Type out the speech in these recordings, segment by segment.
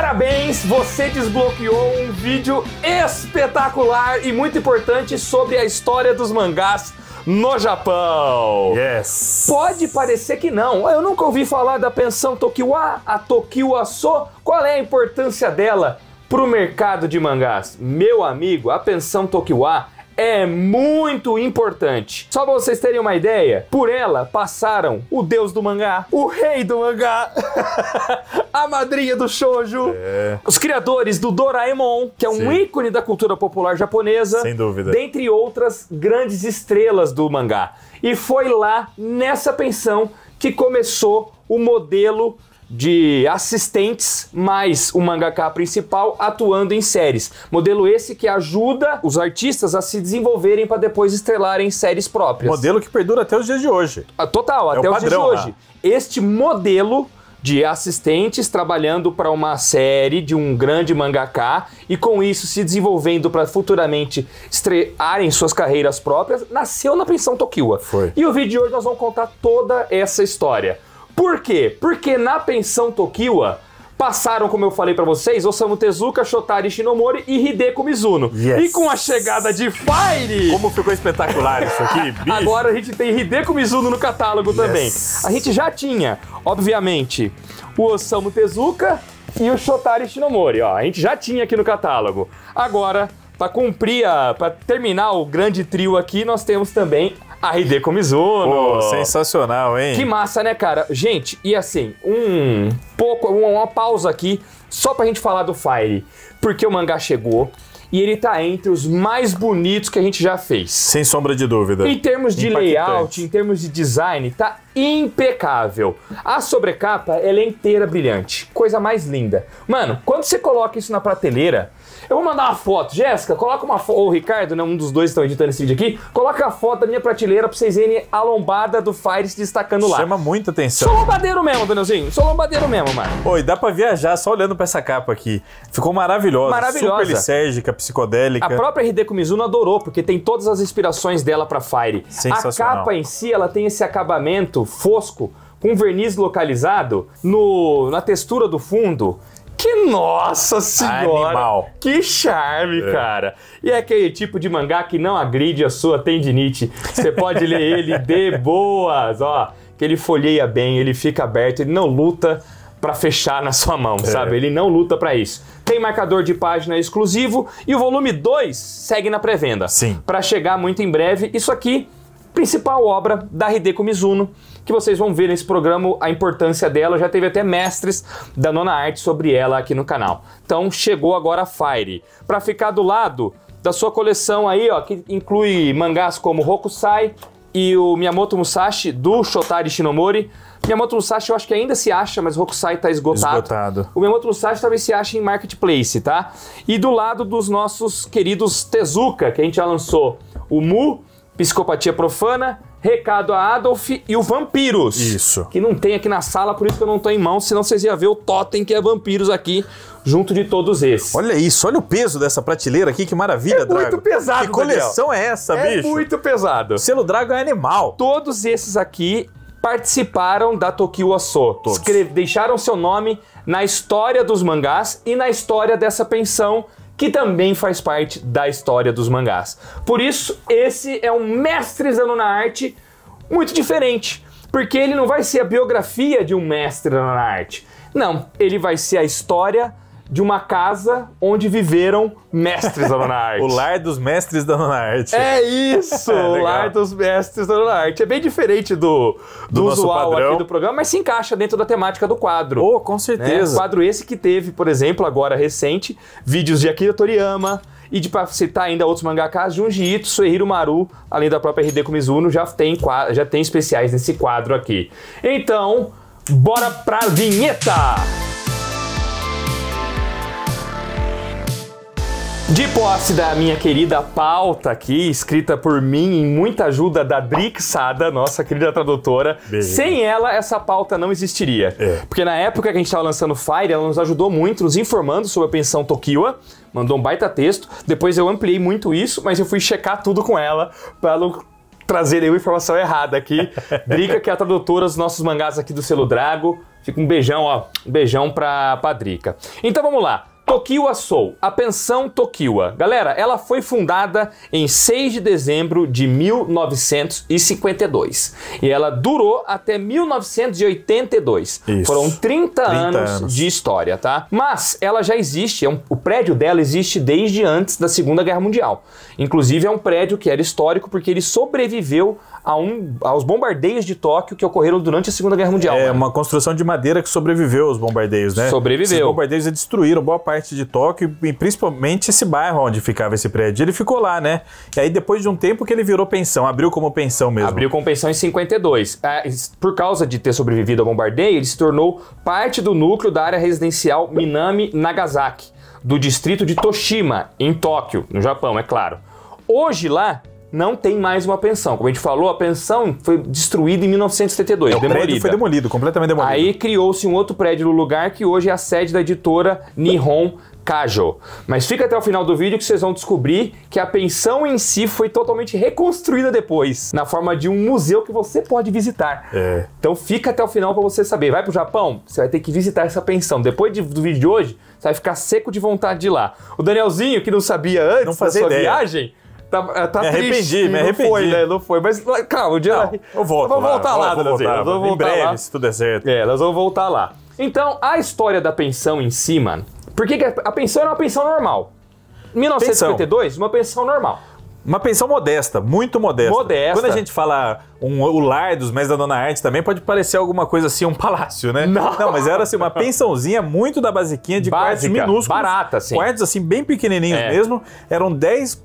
Parabéns, você desbloqueou um vídeo espetacular e muito importante sobre a história dos mangás no Japão. Yes. Pode parecer que não. Eu nunca ouvi falar da pensão Tokiwa, a Tokiwa So. Qual é a importância dela para o mercado de mangás? Meu amigo, a pensão Tokiwa é muito importante. Só pra vocês terem uma ideia, por ela passaram o deus do mangá, o rei do mangá, a madrinha do shoujo, é. os criadores do Doraemon, que é Sim. um ícone da cultura popular japonesa. Sem dúvida. Dentre outras grandes estrelas do mangá. E foi lá, nessa pensão, que começou o modelo de assistentes mais o mangaka principal atuando em séries. Modelo esse que ajuda os artistas a se desenvolverem para depois estrelarem séries próprias. Modelo que perdura até os dias de hoje. Ah, total, é até os dias de né? hoje. Né? Este modelo de assistentes trabalhando para uma série de um grande mangaká e com isso se desenvolvendo para futuramente estrearem suas carreiras próprias, nasceu na pensão Tokiwa. Foi. E o vídeo de hoje nós vamos contar toda essa história. Por quê? Porque na pensão Tokiwa passaram, como eu falei para vocês, Osamu Tezuka, Shotari Shinomori e Hideko Mizuno. Yes. E com a chegada de Fire... Como ficou espetacular isso aqui, bicho. Agora a gente tem Hideko Mizuno no catálogo yes. também. A gente já tinha, obviamente, o Osamu Tezuka e o Shotari Shinomori, ó. A gente já tinha aqui no catálogo. Agora, para cumprir, para terminar o grande trio aqui, nós temos também RD Comizuno. Pô, sensacional, hein? Que massa, né, cara? Gente, e assim, um pouco, uma pausa aqui, só pra gente falar do Fire. Porque o mangá chegou e ele tá entre os mais bonitos que a gente já fez. Sem sombra de dúvida. Em termos de layout, em termos de design, tá impecável. A sobrecapa, ela é inteira brilhante. Coisa mais linda. Mano, quando você coloca isso na prateleira, eu vou mandar uma foto. Jéssica, coloca uma foto. Ou o Ricardo, né? Um dos dois que estão editando esse vídeo aqui. Coloca a foto da minha prateleira pra vocês verem a lombada do Fire se destacando lá. Chama muita atenção. Sou lombadeiro mesmo, Danielzinho. Sou lombadeiro mesmo, mano. Oi, dá pra viajar só olhando pra essa capa aqui. Ficou maravilhosa. Maravilhosa. Super lisérgica, psicodélica. A própria RD Kumizuno adorou, porque tem todas as inspirações dela pra Fire. Sensacional. A capa em si, ela tem esse acabamento fosco com verniz localizado no, na textura do fundo. Que nossa senhora! Animal. Que charme, é. cara! E é aquele tipo de mangá que não agride a sua tendinite. Você pode ler ele de boas, ó. Que ele folheia bem, ele fica aberto, ele não luta para fechar na sua mão, é. sabe? Ele não luta para isso. Tem marcador de página exclusivo e o volume 2 segue na pré-venda. Sim. Para chegar muito em breve, isso aqui principal obra da Hideko Mizuno, que vocês vão ver nesse programa a importância dela. Já teve até mestres da nona arte sobre ela aqui no canal. Então chegou agora a Fire. Para ficar do lado da sua coleção aí, ó, que inclui mangás como Hokusai e o Miyamoto Musashi do Shotari Shinomori. Miyamoto Musashi eu acho que ainda se acha, mas Rokusai tá esgotado. esgotado. O Miyamoto Musashi talvez se ache em Marketplace, tá? E do lado dos nossos queridos Tezuka, que a gente já lançou o Mu, Psicopatia Profana Recado a Adolf e o Vampiros. Isso. Que não tem aqui na sala, por isso que eu não tô em mão, senão vocês iam ver o totem que é Vampiros aqui, junto de todos esses. Olha isso, olha o peso dessa prateleira aqui, que maravilha, é Drago. muito pesado, Que coleção Daniel. é essa, é bicho? É muito pesado. O selo Drago é animal. Todos esses aqui participaram da Tokyo Asso. Deixaram seu nome na história dos mangás e na história dessa pensão que também faz parte da história dos mangás. Por isso, esse é um mestrezano na arte muito diferente, porque ele não vai ser a biografia de um mestre na arte. Não, ele vai ser a história de uma casa onde viveram mestres da nona arte. o lar dos mestres da nona arte. É isso, é, o lar dos mestres da nona arte. É bem diferente do, do, do usual aqui do programa, mas se encaixa dentro da temática do quadro. Oh, com certeza. Né? Quadro esse que teve, por exemplo, agora recente, vídeos de Akira Toriyama, e de para citar ainda outros mangakas, Junji Ito, Suehiro Maru, além da própria RD Kumizuno, já tem, já tem especiais nesse quadro aqui. Então, bora pra vinheta! Música De posse da minha querida pauta aqui, escrita por mim em muita ajuda da Drick Sada, nossa querida tradutora. Bem. Sem ela, essa pauta não existiria. É. Porque na época que a gente estava lançando Fire, ela nos ajudou muito, nos informando sobre a pensão Tokiwa, mandou um baita texto. Depois eu ampliei muito isso, mas eu fui checar tudo com ela para não trazer nenhuma informação errada aqui. Drica, que é a tradutora dos nossos mangás aqui do selo Drago. Fica um beijão, ó. Um beijão pra, pra Drica. Então vamos lá. Tokiwa Sou, a pensão Tokiwa. Galera, ela foi fundada em 6 de dezembro de 1952 e ela durou até 1982. Isso. Foram 30, 30 anos, anos, de história, tá? Mas ela já existe, é um, o prédio dela existe desde antes da Segunda Guerra Mundial. Inclusive é um prédio que era histórico porque ele sobreviveu a um, aos bombardeios de Tóquio que ocorreram durante a Segunda Guerra Mundial. É, né? uma construção de madeira que sobreviveu aos bombardeios, né? Sobreviveu. Os bombardeios destruíram boa parte parte de Tóquio e principalmente esse bairro onde ficava esse prédio. Ele ficou lá, né? E aí depois de um tempo que ele virou pensão, abriu como pensão mesmo. Abriu como pensão em 52. É, por causa de ter sobrevivido ao bombardeio, ele se tornou parte do núcleo da área residencial Minami Nagasaki, do distrito de Toshima, em Tóquio, no Japão, é claro. Hoje lá não tem mais uma pensão. Como a gente falou, a pensão foi destruída em 1972. É, o prédio foi demolido, completamente demolido. Aí criou-se um outro prédio no lugar que hoje é a sede da editora Nihon Kajo. Mas fica até o final do vídeo que vocês vão descobrir que a pensão em si foi totalmente reconstruída depois, na forma de um museu que você pode visitar. É. Então fica até o final para você saber. Vai pro Japão, você vai ter que visitar essa pensão. Depois de, do vídeo de hoje, você vai ficar seco de vontade de ir lá. O Danielzinho, que não sabia antes não da sua ideia. viagem Tá, é, tá me arrependi, triste, me arrependi. Não foi, né? Não foi. Mas, calma, o dia. Não, eu volto. Nós vamos voltar lá, vou, lá vou voltar, vamos Em breve, lá. se tudo é certo. É, nós vamos voltar lá. Então, a história da pensão em si, mano. Por que, que a pensão era uma pensão normal? 1952, pensão. uma pensão normal. Uma pensão modesta, muito modesta. Modesta. Quando a gente fala um, o lar dos mestres da Dona Arte também pode parecer alguma coisa assim, um palácio, né? Não, Não mas era assim, uma pensãozinha muito da basiquinha de Básica, quartos minúsculos. Barata, assim. Quartos assim, bem pequenininhos é. mesmo. Eram 10,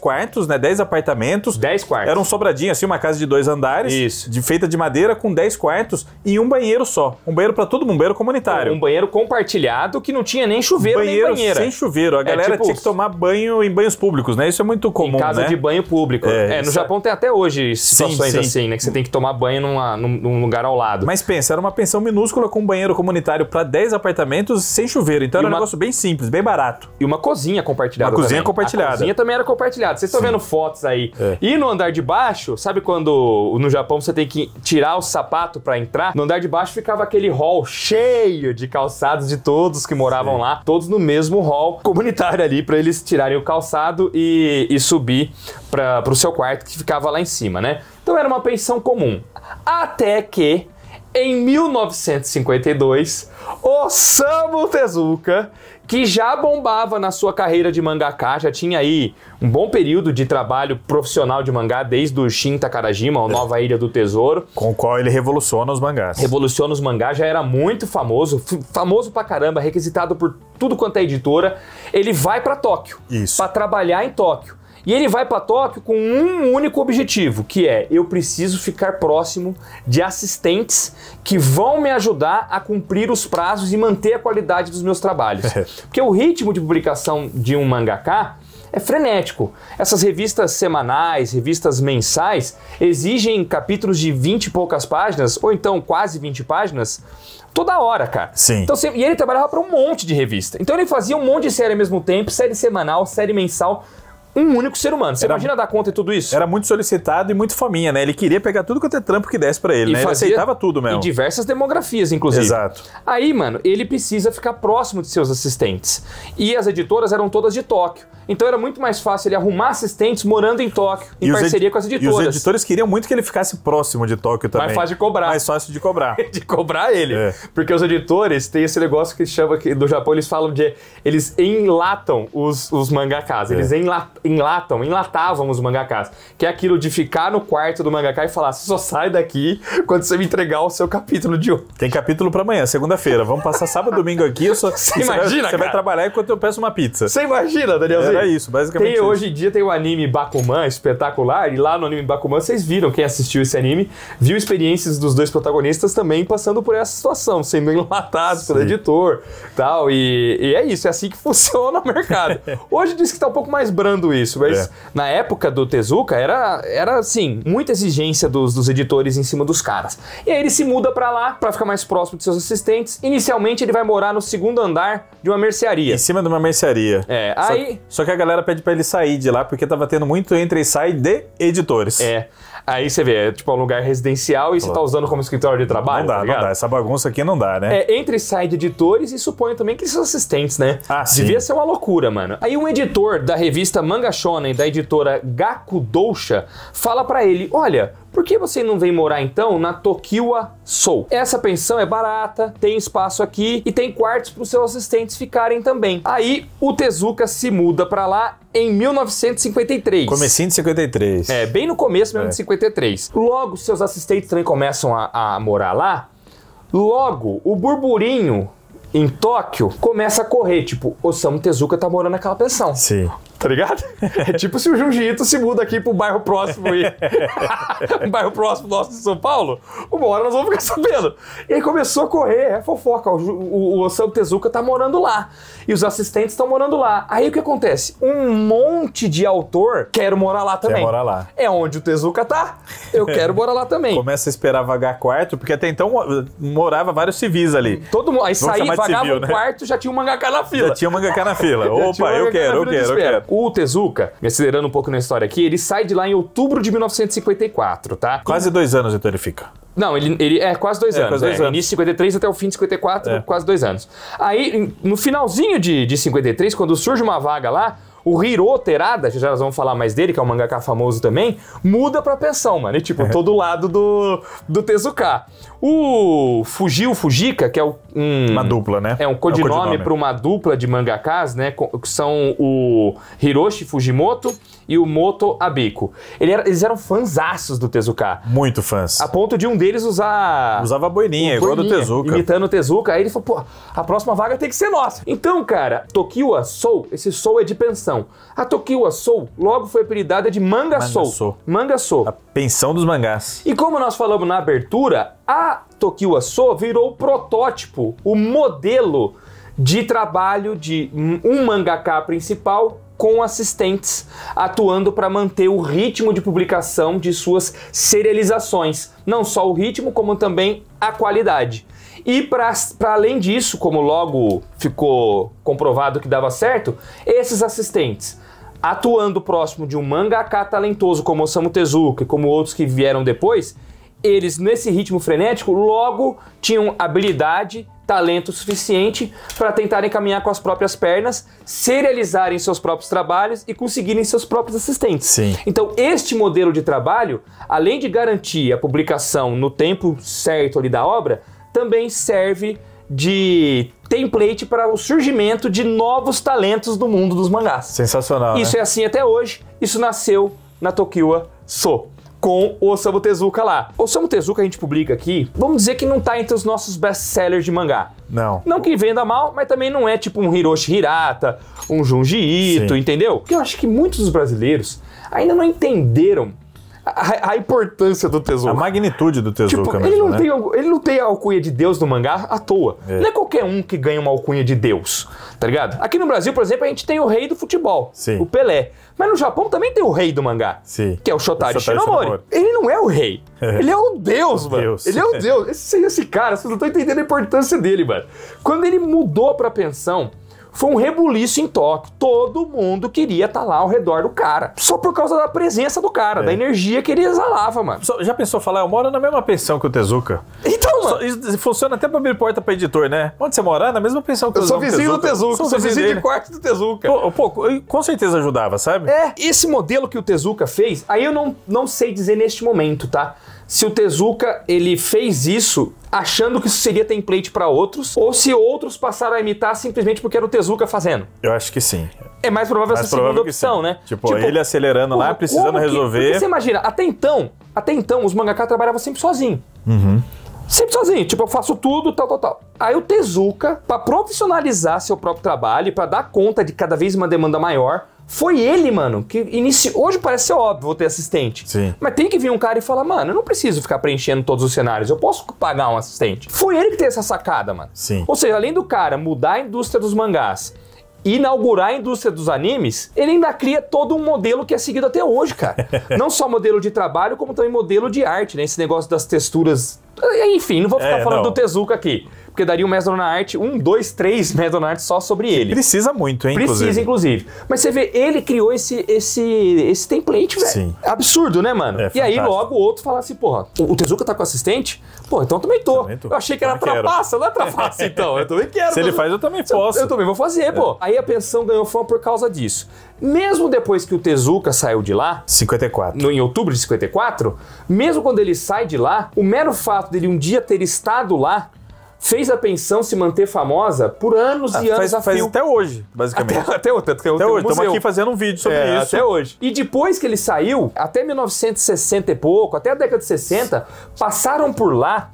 quartos, né? 10 apartamentos. 10 quartos. Era um sobradinho, assim, uma casa de dois andares. Isso. De, feita de madeira, com 10 quartos e um banheiro só. Um banheiro para todo mundo, um banheiro comunitário. Um banheiro compartilhado que não tinha nem chuveiro banheiro nem sem chuveiro. A é galera é, tipo, tinha que tomar banho em banhos públicos, né? Isso é muito comum, Em casa né? de banho público. É, é no é Japão tem até hoje situações sim, sim. assim assim, né? Que você tem que tomar banho numa, num lugar ao lado. Mas pensa, era uma pensão minúscula com um banheiro comunitário para 10 apartamentos sem chuveiro. Então e era uma... um negócio bem simples, bem barato. E uma cozinha compartilhada. Uma cozinha também. compartilhada. A cozinha também era compartilhada. Vocês estão vendo fotos aí. É. E no andar de baixo, sabe quando no Japão você tem que tirar o sapato para entrar? No andar de baixo ficava aquele hall cheio de calçados de todos que moravam Sim. lá, todos no mesmo hall comunitário ali para eles tirarem o calçado e, e subir para o seu quarto que ficava lá em cima, né? Então era uma pensão comum. Até que em 1952, Osamu Tezuka, que já bombava na sua carreira de mangaká, já tinha aí um bom período de trabalho profissional de mangá, desde o Shin Takarajima, ou Nova Ilha do Tesouro. Com o qual ele revoluciona os mangás. Revoluciona os mangás, já era muito famoso, famoso pra caramba, requisitado por tudo quanto é editora. Ele vai para Tóquio, para trabalhar em Tóquio. E ele vai para Tóquio com um único objetivo, que é eu preciso ficar próximo de assistentes que vão me ajudar a cumprir os prazos e manter a qualidade dos meus trabalhos. É. Porque o ritmo de publicação de um mangaká é frenético. Essas revistas semanais, revistas mensais, exigem capítulos de 20 e poucas páginas, ou então quase 20 páginas, toda hora, cara. Sim. Então, e ele trabalhava para um monte de revista. Então ele fazia um monte de série ao mesmo tempo, série semanal, série mensal um único ser humano. Você era, imagina dar conta de tudo isso? Era muito solicitado e muito fominha, né? Ele queria pegar tudo quanto é trampo que desse para ele, e né? ele aceitava tudo mesmo. E diversas demografias, inclusive. Exato. Aí, mano, ele precisa ficar próximo de seus assistentes. E as editoras eram todas de Tóquio. Então era muito mais fácil ele arrumar assistentes morando em Tóquio, em e parceria com as editoras. E os editores queriam muito que ele ficasse próximo de Tóquio também. Mais fácil de cobrar. Mais fácil de cobrar. de cobrar ele. É. Porque os editores têm esse negócio que chama, que do Japão eles falam de... Eles enlatam os, os mangakas. É. Eles enlatam enlatam, enlatavam os mangakás. Que é aquilo de ficar no quarto do mangaká e falar: só sai daqui quando você me entregar o seu capítulo de hoje. Tem capítulo para amanhã, segunda-feira. Vamos passar sábado domingo aqui. Só... Você imagina? você vai trabalhar enquanto eu peço uma pizza. Você imagina, Danielzinho? é isso, basicamente. Tem, isso. Hoje em dia tem o anime Bakuman espetacular. E lá no anime Bakuman, vocês viram quem assistiu esse anime, viu experiências dos dois protagonistas também passando por essa situação, sendo enlatados pelo editor tal. E, e é isso, é assim que funciona o mercado. Hoje diz que tá um pouco mais brando isso, mas é. na época do Tezuka era, era assim, muita exigência dos, dos editores em cima dos caras. E aí ele se muda para lá para ficar mais próximo de seus assistentes. Inicialmente ele vai morar no segundo andar de uma mercearia. Em cima de uma mercearia. É, aí. Só que a galera pede para ele sair de lá porque tava tendo muito entra e sai de editores. É. Aí você vê, é tipo é um lugar residencial e você tá usando como escritório de trabalho. Não dá, tá não dá. Essa bagunça aqui não dá, né? É, entre sai de editores e suponho também que são assistentes, né? Ah, Devia ser uma loucura, mano. Aí um editor da revista Manga Shonen, da editora Gaku fala para ele: olha, por que você não vem morar então na Tokiwa Soul? Essa pensão é barata, tem espaço aqui e tem quartos para os seus assistentes ficarem também. Aí o Tezuka se muda para lá em 1953. Comecinho de 53. É, bem no começo mesmo é. de 53. Logo seus assistentes também começam a, a morar lá. Logo, o burburinho em Tóquio começa a correr, tipo, o Samu Tezuka tá morando naquela pensão. Sim. Tá ligado? É tipo se o jiu-jitsu se muda aqui pro bairro próximo aí. um bairro próximo nosso de São Paulo, uma hora nós vamos ficar sabendo. E aí começou a correr, é fofoca. O, o, o Sam Tezuka tá morando lá. E os assistentes estão morando lá. Aí o que acontece? Um monte de autor quer morar lá também. Quer morar lá. É onde o Tezuka tá. Eu quero morar lá também. Começa a esperar vagar quarto, porque até então morava vários civis ali. Todo mundo. Aí saía, vagava civil, um né? quarto, já tinha um mangaká na fila. Já tinha um mangaká na fila. Opa, um eu quero, eu quero, eu quero. O Tezuka, me acelerando um pouco na história aqui, ele sai de lá em outubro de 1954, tá? Quase dois anos então ele fica. Não, ele, ele é quase dois, é, anos, quase dois é. anos. Início de 53 até o fim de 54, é. quase dois anos. Aí, no finalzinho de, de 53, quando surge uma vaga lá, o Hiro Terada, já nós vamos falar mais dele, que é um mangaka famoso também, muda pra pensão, mano. E, tipo, é. todo lado do, do Tezuka. O Fugiu Fujika, que é um... Uma dupla, né? É um é codinome, é um para uma dupla de mangakas, né? São o Hiroshi Fujimoto e o Moto Abiko. Ele era, eles eram fãzaços do Tezuka. Muito fãs. A ponto de um deles usar... Usava boininha, um, igual boininha, do Tezuka. Imitando o Tezuka. Aí ele falou, pô, a próxima vaga tem que ser nossa. Então, cara, Tokiwa Soul, esse Soul é de pensão. A Tokiwa Soul logo foi apelidada de Manga, Manga Soul. Soul. Manga Soul. A pensão dos mangás. E como nós falamos na abertura, a Tokiwa Soul virou o protótipo, o modelo de trabalho de um mangaká principal com assistentes atuando para manter o ritmo de publicação de suas serializações, não só o ritmo, como também a qualidade. E para além disso, como logo ficou comprovado que dava certo, esses assistentes atuando próximo de um mangaka talentoso como Osamu Tezuka e como outros que vieram depois, eles nesse ritmo frenético logo tinham habilidade talento suficiente para tentarem caminhar com as próprias pernas, serializarem seus próprios trabalhos e conseguirem seus próprios assistentes. Sim. Então, este modelo de trabalho, além de garantir a publicação no tempo certo ali da obra, também serve de template para o surgimento de novos talentos do mundo dos mangás. Sensacional. Isso né? é assim até hoje. Isso nasceu na Tokiwa Sou com Osamu Tezuka lá. Osamu Tezuka a gente publica aqui, vamos dizer que não tá entre os nossos best-sellers de mangá. Não. Não que venda mal, mas também não é tipo um Hiroshi Hirata, um Junji Ito, Sim. entendeu? Porque eu acho que muitos dos brasileiros ainda não entenderam a, importância do Tezuka. A magnitude do Tezuka tipo, mesmo, ele não né? tem Ele não tem a alcunha de Deus no mangá à toa. É. Não é qualquer um que ganha uma alcunha de Deus, tá ligado? Aqui no Brasil, por exemplo, a gente tem o rei do futebol, Sim. o Pelé. Mas no Japão também tem o rei do mangá, Sim. que é o Shotari, o Shotari Shinomori. Shinomori. Ele não é o rei. É. Ele é o Deus, mano. Deus. Ele é o Deus. Esse, esse cara, vocês não estão entendendo a importância dele, mano. Quando ele mudou pra pensão... Foi um rebuliço em Tóquio. Todo mundo queria estar tá lá ao redor do cara. Só por causa da presença do cara, é. da energia que ele exalava, mano. Já pensou falar, eu moro na mesma pensão que o Tezuka? Então, mano. Só, isso funciona até pra abrir porta pra editor, né? Onde você morar? Na mesma pensão que o Tezuka. Eu sou vizinho do Tezuka, sou, sou vizinho, vizinho de quarto do Tezuka. Pô, pô, com certeza ajudava, sabe? É, esse modelo que o Tezuka fez, aí eu não, não sei dizer neste momento, tá? se o Tezuka ele fez isso achando que isso seria template para outros ou se outros passaram a imitar simplesmente porque era o Tezuka fazendo. Eu acho que sim. É mais provável mais essa provável segunda opção, sim. né? Tipo, tipo, ele acelerando lá, precisando resolver. Que, você imagina, até então, até então os mangaká trabalhavam sempre sozinho. Uhum. Sempre sozinho, tipo, eu faço tudo, tal, tal, tal. Aí o Tezuka, para profissionalizar seu próprio trabalho, para dar conta de cada vez uma demanda maior, foi ele, mano, que iniciou. Hoje parece ser óbvio, vou ter assistente. Sim. Mas tem que vir um cara e falar, mano, eu não preciso ficar preenchendo todos os cenários, eu posso pagar um assistente. Foi ele que teve essa sacada, mano. Sim. Ou seja, além do cara mudar a indústria dos mangás inaugurar a indústria dos animes, ele ainda cria todo um modelo que é seguido até hoje, cara. não só modelo de trabalho, como também modelo de arte, né? Esse negócio das texturas. Enfim, não vou ficar é, falando não. do Tezuka aqui porque daria um Mesdona na arte, um, dois, três Mesdona na arte só sobre ele. Precisa muito, hein? Precisa, inclusive. inclusive. Mas você vê, ele criou esse, esse, esse template, velho. Sim. Absurdo, né, mano? É, e aí logo o outro fala assim, porra, o, o Tezuka tá com assistente? Pô, então eu também tô. Também tô. Eu achei que era trapaça, não é trapaça então. Eu também quero. Se ele faz, eu também posso. Eu, eu também vou fazer, é. pô. Aí a pensão ganhou fama por causa disso. Mesmo depois que o Tezuka saiu de lá, 54. No, em outubro de 54, mesmo quando ele sai de lá, o mero fato dele um dia ter estado lá fez a pensão se manter famosa por anos ah, e anos faz, a faz fio. até hoje, basicamente. Até, até, até, até, até hoje. Estamos aqui fazendo um vídeo sobre é, isso. Até hoje. E depois que ele saiu, até 1960 e pouco, até a década de 60, passaram por lá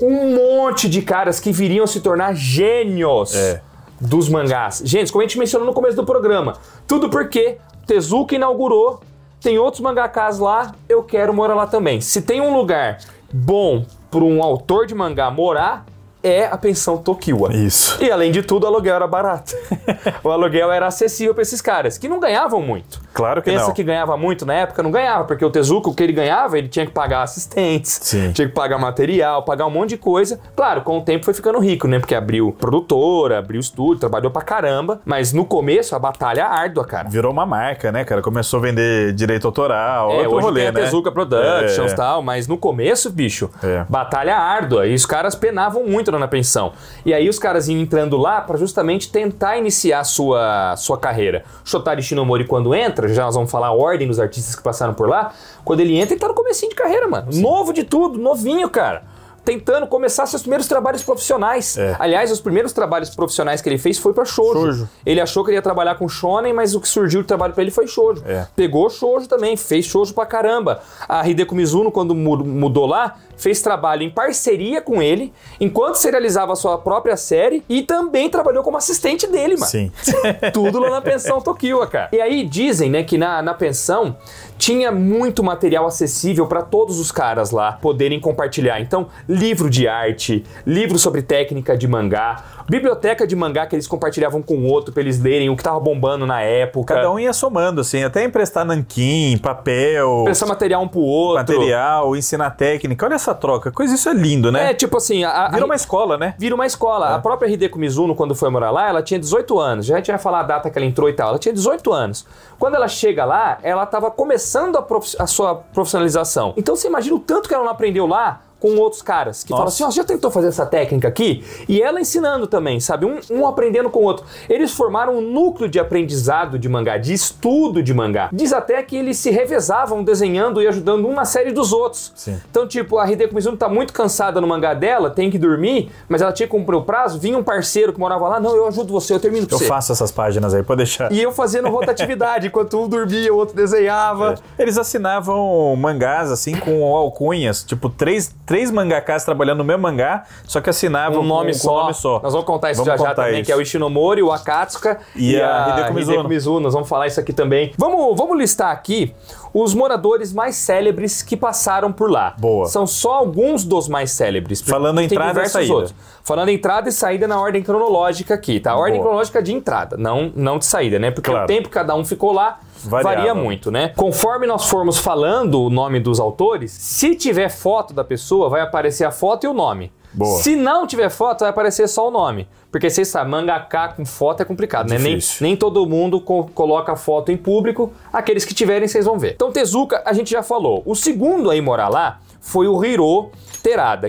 um monte de caras que viriam se tornar gênios. É. Dos mangás. Gente, como a gente mencionou no começo do programa, tudo porque Tezuka inaugurou, tem outros mangakás lá, eu quero morar lá também. Se tem um lugar bom para um autor de mangá morar, é a pensão Tokiwa. Isso. E além de tudo, o aluguel era barato. o aluguel era acessível para esses caras, que não ganhavam muito. Claro que Pensa não. Pensa que ganhava muito na época, não ganhava, porque o Tezuka, o que ele ganhava, ele tinha que pagar assistentes, Sim. tinha que pagar material, pagar um monte de coisa. Claro, com o tempo foi ficando rico, né? Porque abriu produtora, abriu estúdio, trabalhou pra caramba, mas no começo a batalha árdua, cara. Virou uma marca, né, cara? Começou a vender direito autoral, é, outro hoje rolê, tem né? Tezuka Productions e é. tal, mas no começo, bicho, é. batalha árdua. E os caras penavam muito entrou na pensão. E aí os caras iam entrando lá para justamente tentar iniciar sua, sua carreira. Shotari Shinomori, quando entra, já nós vamos falar a ordem dos artistas que passaram por lá, quando ele entra, ele tá no comecinho de carreira, mano. Sim. Novo de tudo, novinho, cara tentando começar seus primeiros trabalhos profissionais. É. Aliás, os primeiros trabalhos profissionais que ele fez foi para shoujo. shoujo. Ele achou que ele ia trabalhar com shonen, mas o que surgiu de trabalho para ele foi shoujo. É. Pegou shoujo também, fez shoujo pra caramba. A Hideko Mizuno, quando mudou lá, fez trabalho em parceria com ele, enquanto serializava a sua própria série e também trabalhou como assistente dele, mano. Sim. Tudo lá na pensão Tokiwa, cara. E aí dizem, né, que na, na pensão tinha muito material acessível para todos os caras lá poderem compartilhar. Então, livro de arte, livro sobre técnica de mangá, biblioteca de mangá que eles compartilhavam com o outro pra eles lerem o que tava bombando na época. Cada um ia somando, assim, até emprestar nanquim, papel. Emprestar material um pro outro. Material, ensinar técnica. Olha essa troca. Coisa, isso é lindo, né? É, tipo assim. A, a vira uma escola, né? Vira uma escola. É. A própria Hideko Mizuno, quando foi morar lá, ela tinha 18 anos. Já a gente vai falar a data que ela entrou e tal. Ela tinha 18 anos. Quando ela chega lá, ela tava começando a, prof... a sua profissionalização. Então você imagina o tanto que ela não aprendeu lá com outros caras que Nossa. falam assim: ó, oh, já tentou fazer essa técnica aqui? E ela ensinando também, sabe? Um, um aprendendo com o outro. Eles formaram um núcleo de aprendizado de mangá, de estudo de mangá. Diz até que eles se revezavam desenhando e ajudando uma série dos outros. Sim. Então, tipo, a Hideko Mizuno tá muito cansada no mangá dela, tem que dormir, mas ela tinha que cumprir o prazo, vinha um parceiro que morava lá, não, eu ajudo você, eu termino com você. Eu faço essas páginas aí, pode deixar. E eu fazendo rotatividade, enquanto um dormia, o outro desenhava. É. Eles assinavam mangás, assim, com alcunhas, tipo, três, três três mangakás trabalhando no mesmo mangá, só que assinavam um nome, com, só. Com nome só. Nós vamos contar isso vamos já contar já também, isso. que é o Ishinomori, o Akatsuka e, e a, Hideko Mizuno. Hideko Mizuno. Nós vamos falar isso aqui também. Vamos, vamos listar aqui os moradores mais célebres que passaram por lá. Boa. São só alguns dos mais célebres. Falando entrada e saída. Outros. Falando entrada e saída na ordem cronológica aqui, tá? A ordem Boa. cronológica de entrada, não, não de saída, né? Porque claro. o tempo que cada um ficou lá varia muito, né? Conforme nós formos falando o nome dos autores, se tiver foto da pessoa, vai aparecer a foto e o nome. Boa. Se não tiver foto, vai aparecer só o nome. Porque vocês sabem, mangaká com foto é complicado, né? Nem, nem, todo mundo co coloca foto em público. Aqueles que tiverem, vocês vão ver. Então, Tezuka, a gente já falou. O segundo aí morar lá foi o Hiro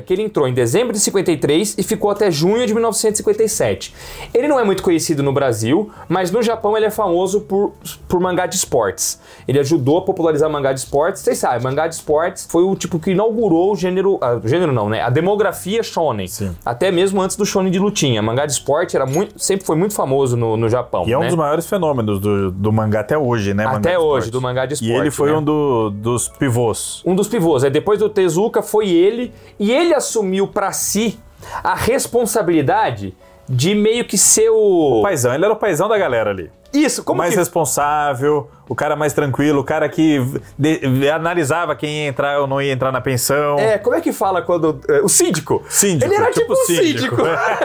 que ele entrou em dezembro de 53 e ficou até junho de 1957. Ele não é muito conhecido no Brasil, mas no Japão ele é famoso por, por mangá de esportes. Ele ajudou a popularizar mangá de esportes. Vocês sabem, mangá de esportes foi o tipo que inaugurou o gênero, ah, gênero não, né? A demografia shonen. Sim. Até mesmo antes do shonen de lutinha. Mangá de esporte era muito, sempre foi muito famoso no, no Japão. E é um né? dos maiores fenômenos do, do mangá até hoje, né? Mangá até hoje, do mangá de esporte. E ele foi né? um do, dos pivôs. Um dos pivôs. É, depois do Tezuka foi ele e ele assumiu para si a responsabilidade de meio que ser o. O paizão, ele era o paizão da galera ali. Isso, como o mais que... responsável, o cara mais tranquilo, o cara que de... analisava quem ia entrar ou não ia entrar na pensão. É, como é que fala quando. É, o síndico. Síndico. Ele era tipo, tipo um síndico. síndico.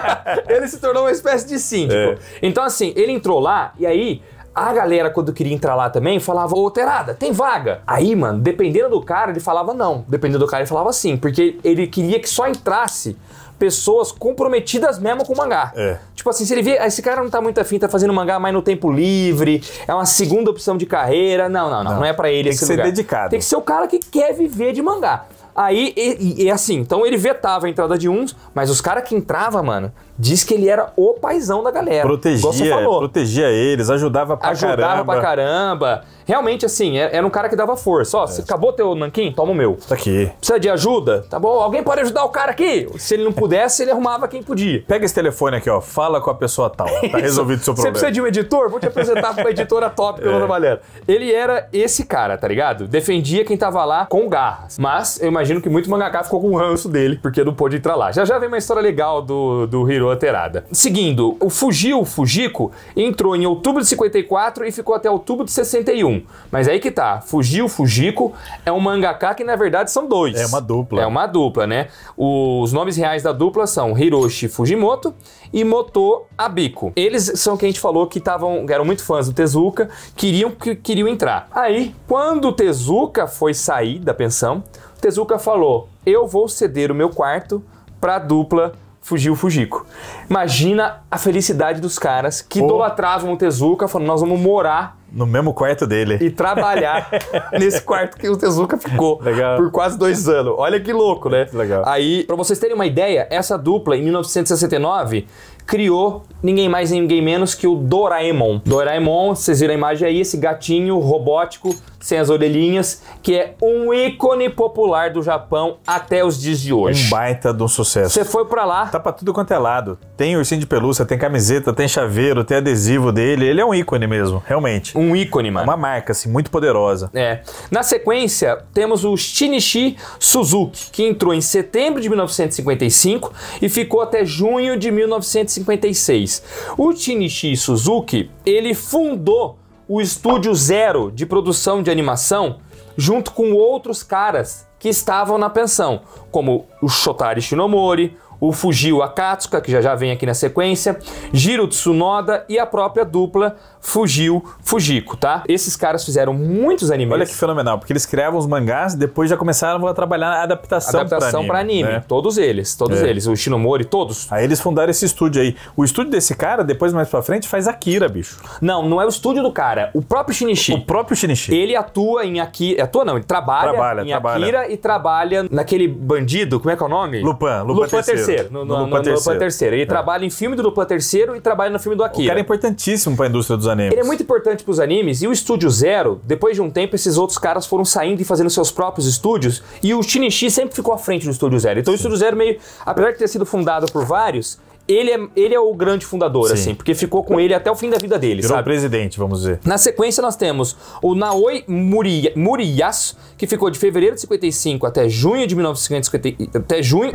ele se tornou uma espécie de síndico. É. Então, assim, ele entrou lá e aí a galera, quando queria entrar lá também, falava, ô Terada, tem vaga? Aí, mano, dependendo do cara, ele falava não. Dependendo do cara, ele falava sim. Porque ele queria que só entrasse pessoas comprometidas mesmo com o mangá. É. Tipo assim, se ele vê, ah, esse cara não tá muito afim, tá fazendo mangá mais no tempo livre, é uma segunda opção de carreira. Não, não, não, não, não é para ele Tem que ser dedicado. Tem que ser o cara que quer viver de mangá. Aí, e, e, assim, então ele vetava a entrada de uns, mas os caras que entrava, mano, diz que ele era o paizão da galera. Protegia, protegia eles, ajudava pra ajudava caramba. Ajudava pra caramba. Realmente, assim, é, era um cara que dava força. Ó, você acabou teu nanquim? Toma o meu. Tá aqui. Precisa de ajuda? Tá bom, alguém pode ajudar o cara aqui? Se ele não pudesse, ele arrumava quem podia. Pega esse telefone aqui, ó. Fala com a pessoa tal. Tá resolvido o seu problema. Você precisa de um editor? Vou te apresentar pra uma editora top que eu tô é. trabalhando. Ele era esse cara, tá ligado? Defendia quem tava lá com garras. Mas eu imagino que muito mangaká ficou com o ranço dele, porque não pôde entrar lá. Já já vem uma história legal do, do Hiro Aterada. Seguindo, o fugiu Fujiko, entrou em outubro de 54 e ficou até outubro de 61. Mas aí que tá. Fugiu Fujiko é um mangaká que na verdade são dois. É uma dupla. É uma dupla, né? Os nomes reais da dupla são Hiroshi Fujimoto e Moto Abiko. Eles são quem a gente falou que estavam, eram muito fãs do Tezuka, queriam que queriam entrar. Aí, quando o Tezuka foi sair da pensão, Tezuka falou: "Eu vou ceder o meu quarto para a dupla fugiu Fujiko. Imagina a felicidade dos caras que idolatravam o Tezuka, falando, nós vamos morar no mesmo quarto dele. E trabalhar nesse quarto que o Tezuka ficou. Legal. Por quase dois anos. Olha que louco, né? Legal. Aí, pra vocês terem uma ideia, essa dupla, em 1969, criou ninguém mais ninguém menos que o Doraemon. Doraemon, vocês viram a imagem aí, esse gatinho robótico sem as orelhinhas, que é um ícone popular do Japão até os dias de hoje. Um baita de um sucesso. Você foi para lá. Tá pra tudo quanto é lado. Tem ursinho de pelúcia, tem camiseta, tem chaveiro, tem adesivo dele. Ele é um ícone mesmo, realmente um ícone, mano. uma marca, assim, muito poderosa. É. Na sequência, temos o Shinichi Suzuki, que entrou em setembro de 1955 e ficou até junho de 1956. O Shinichi Suzuki, ele fundou o Estúdio Zero de produção de animação junto com outros caras que estavam na pensão, como o Shotari Shinomori, o Fujio Akatsuka, que já já vem aqui na sequência, Jiro Tsunoda e a própria dupla Fujio Fujiko, tá? Esses caras fizeram muitos animes. Olha que fenomenal, porque eles criavam os mangás e depois já começaram a trabalhar a adaptação Adaptação para anime, anime né? todos eles, todos é. eles, o Shinomori, todos. Aí eles fundaram esse estúdio aí. O estúdio desse cara, depois mais pra frente, faz Akira, bicho. Não, não é o estúdio do cara, o próprio Shinichi. O próprio Shinichi. Ele atua em Akira, atua não, ele trabalha, trabalha em trabalha. Akira e trabalha naquele bandido, como é que é o nome? Lupan, Lupan, Lupan terceiro. terceiro terceiro. No, no, no, no terceiro. terceiro. Ele é. trabalha em filme do dupla terceiro e trabalha no filme do Akira. O cara é importantíssimo para a indústria dos animes. Ele é muito importante para os animes e o Estúdio Zero, depois de um tempo, esses outros caras foram saindo e fazendo seus próprios estúdios e o Shinichi sempre ficou à frente do Estúdio Zero. Então Sim. o Estúdio Zero meio, apesar de ter sido fundado por vários, ele é, ele é o grande fundador, Sim. assim, porque ficou com ele até o fim da vida dele, Virou sabe? presidente, vamos dizer. Na sequência, nós temos o Naoi Muriasu que ficou de fevereiro de 55 até junho de 1950... Eh, até junho...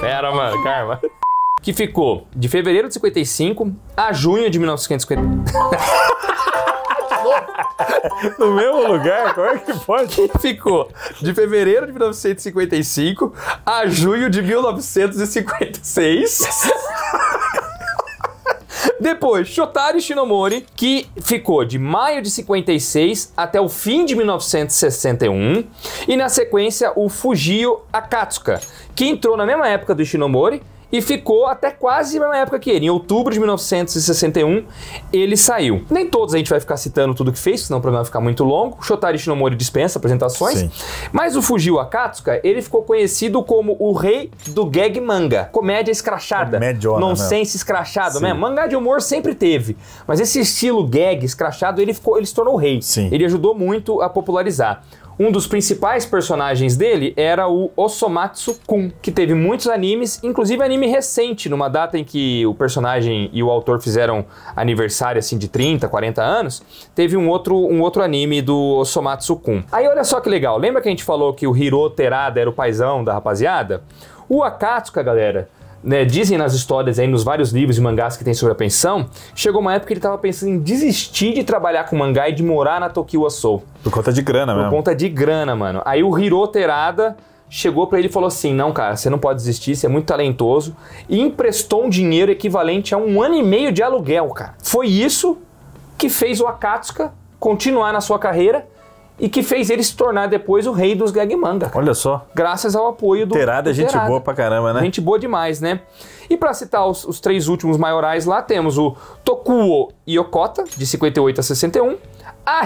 Pera, mano, calma que ficou de fevereiro de 55 a junho de 1950. no mesmo lugar? Como é que pode? ficou de fevereiro de 1955 a junho de 1956. Depois, Shotari Shinomori, que ficou de maio de 56 até o fim de 1961. E na sequência, o Fujio Akatsuka, que entrou na mesma época do Shinomori, e ficou até quase na época que ele. Em outubro de 1961, ele saiu. Nem todos a gente vai ficar citando tudo que fez, senão o programa vai ficar muito longo. Shotari Shinomori dispensa apresentações. Sim. Mas o fugiu Akatsuka, ele ficou conhecido como o rei do gag manga. Comédia escrachada. não né? nonsense né? escrachado, Sim. né? Mangá de humor sempre teve. Mas esse estilo gag escrachado, ele, ficou, ele se tornou rei. Sim. Ele ajudou muito a popularizar. Um dos principais personagens dele era o Osomatsu Kun, que teve muitos animes, inclusive anime recente, numa data em que o personagem e o autor fizeram aniversário assim de 30, 40 anos, teve um outro, um outro anime do Osomatsu Kun. Aí olha só que legal, lembra que a gente falou que o Hiro Terada era o paizão da rapaziada? O Akatsuka, galera, né, dizem nas histórias aí, nos vários livros e mangás que tem sobre a pensão, chegou uma época que ele estava pensando em desistir de trabalhar com mangá e de morar na Tokyo Soul. Por conta de grana, mano Por conta de grana, mano. Aí o Hiro Terada chegou para ele e falou assim: Não, cara, você não pode desistir, você é muito talentoso. E emprestou um dinheiro equivalente a um ano e meio de aluguel, cara. Foi isso que fez o Akatsuka continuar na sua carreira e que fez ele se tornar depois o rei dos gagmanga. manga. Olha só. Graças ao apoio do Terada é gente boa pra caramba, né? Gente boa demais, né? E para citar os, os, três últimos maiorais lá, temos o Tokuo Iokota, de 58 a 61,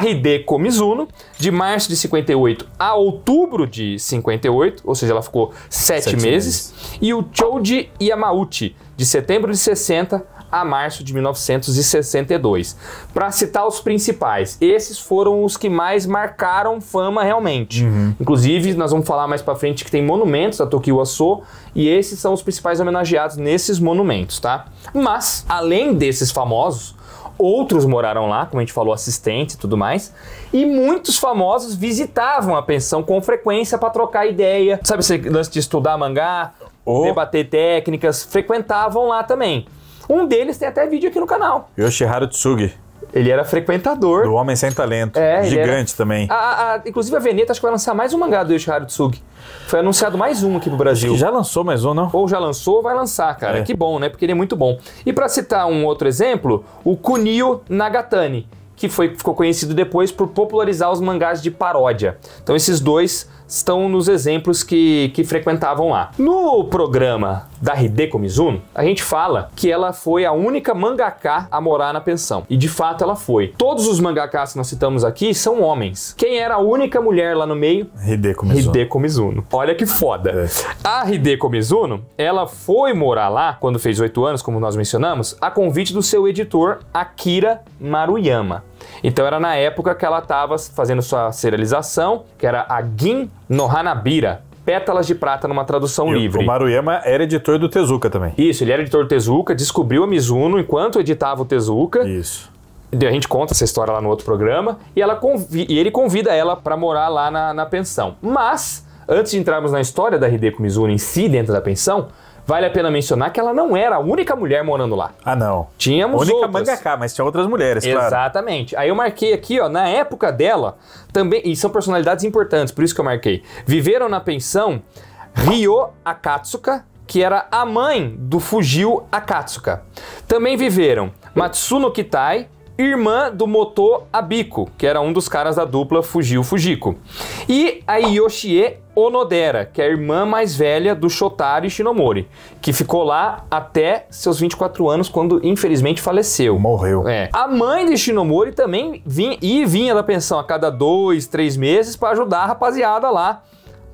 Hideko Mizuno, de março de 58 a outubro de 58, ou seja, ela ficou sete, sete meses, meses, e o Choji Yamauchi, de setembro de 60 a março de 1962. Para citar os principais, esses foram os que mais marcaram fama realmente. Uhum. Inclusive, nós vamos falar mais para frente que tem monumentos da Tokiwassô e esses são os principais homenageados nesses monumentos, tá? Mas, além desses famosos, outros moraram lá, como a gente falou, assistente e tudo mais. E muitos famosos visitavam a pensão com frequência para trocar ideia. Sabe se antes de estudar mangá, oh. debater técnicas? Frequentavam lá também. Um deles tem até vídeo aqui no canal. Yoshiharu Tsugi. Ele era frequentador. Do Homem Sem Talento. É, Gigante era... também. A, a, inclusive a Veneta acho que vai lançar mais um mangá do Yoshiharu Tsugi. Foi anunciado mais um aqui pro Brasil. já lançou mais um, não? Ou já lançou, vai lançar, cara. É. Que bom, né? Porque ele é muito bom. E para citar um outro exemplo, o Kunio Nagatani, que foi, ficou conhecido depois por popularizar os mangás de paródia. Então esses dois estão nos exemplos que, que frequentavam lá. No programa da Hideko Mizuno, a gente fala que ela foi a única mangaka a morar na pensão. E de fato ela foi. Todos os mangakas que nós citamos aqui são homens. Quem era a única mulher lá no meio? Hideko Mizuno. Hideko Mizuno. Olha que foda. É. A Hideko Mizuno, ela foi morar lá quando fez oito anos, como nós mencionamos, a convite do seu editor Akira Maruyama. Então era na época que ela estava fazendo sua serialização, que era a Gin no Hanabira, Pétalas de Prata numa tradução e livre. O Maruyama era editor do Tezuka também. Isso, ele era editor do Tezuka, descobriu a Mizuno enquanto editava o Tezuka. Isso. A gente conta essa história lá no outro programa. E, ela e ele convida ela para morar lá na, na pensão. Mas, antes de entrarmos na história da Hideko Mizuno em si, dentro da pensão, Vale a pena mencionar que ela não era a única mulher morando lá. Ah, não. Tínhamos única outras. mangaká, mas tinha outras mulheres, claro. Exatamente. Aí eu marquei aqui, ó, na época dela, também, e são personalidades importantes, por isso que eu marquei. Viveram na pensão Ryo Akatsuka, que era a mãe do fugiu Akatsuka. Também viveram Matsuno Kitai, irmã do Moto Abiko, que era um dos caras da dupla Fujio Fujiko. E a Yoshie Onodera, que é a irmã mais velha do Shotaro Shinomori, que ficou lá até seus 24 anos, quando infelizmente faleceu. Morreu. É. A mãe de Shinomori também vinha, e vinha da pensão a cada dois, três meses para ajudar a rapaziada lá